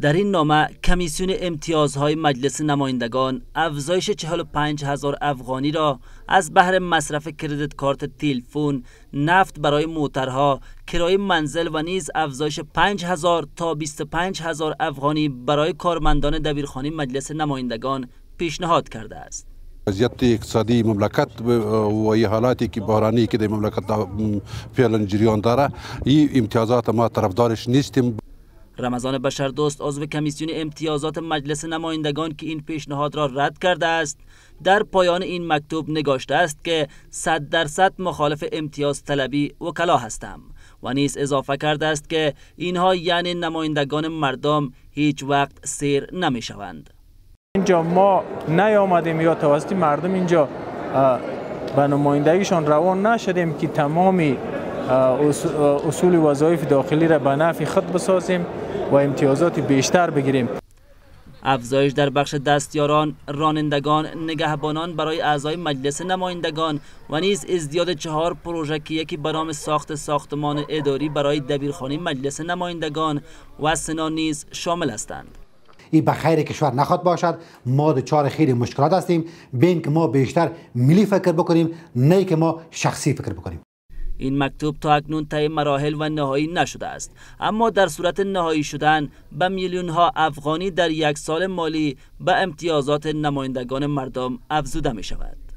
در این نامه کمیسیون امتیازهای مجلس نمایندگان افزایش 45 هزار افغانی را از بهر مصرف کردیت کارت تلفن، نفت برای موترها، کرای منزل و نیز افزایش 5 هزار تا 25 هزار افغانی برای کارمندان دبیرخانه مجلس نمایندگان پیشنهاد کرده است. وضعیت اقتصادی مملکت و یه حالاتی که بحرانی که در مملکت فعلا جریان داره این امتیازات ما طرفدارش نیستیم رمضان بشردوست عضو کمیسیون امتیازات مجلس نمایندگان که این پیشنهاد را رد کرده است در پایان این مکتوب نگاشته است که 100 درصد مخالف امتیاز طلبی وکلا هستم و نیز اضافه کرده است که اینها یعنی نمایندگان مردم هیچ وقت سیر نمی شوند اینجا ما نیامدیم یا توسط مردم اینجا به نمایندگیشان روان نشدیم که تمامی اصول وظایف داخلی را به نفع خود بسازیم و امتیازات بیشتر بگیریم افزایش در بخش دستیاران، رانندگان، نگهبانان برای اعضای مجلس نمایندگان و نیز ازدیاد چهار پروژه که یکی برام ساخت ساختمان اداری برای دبیرخانه مجلس نمایندگان و سنا نیز شامل هستند. این به خیر کشور نخواد باشد ما چهار خیلی مشکلات هستیم بین که ما بیشتر ملی فکر بکنیم نه که ما شخصی فکر بکنیم این مکتوب تا اکنون طی مراحل و نهایی نشده است اما در صورت نهایی شدن به میلیون ها افغانی در یک سال مالی به امتیازات نمایندگان مردم افزوده می شود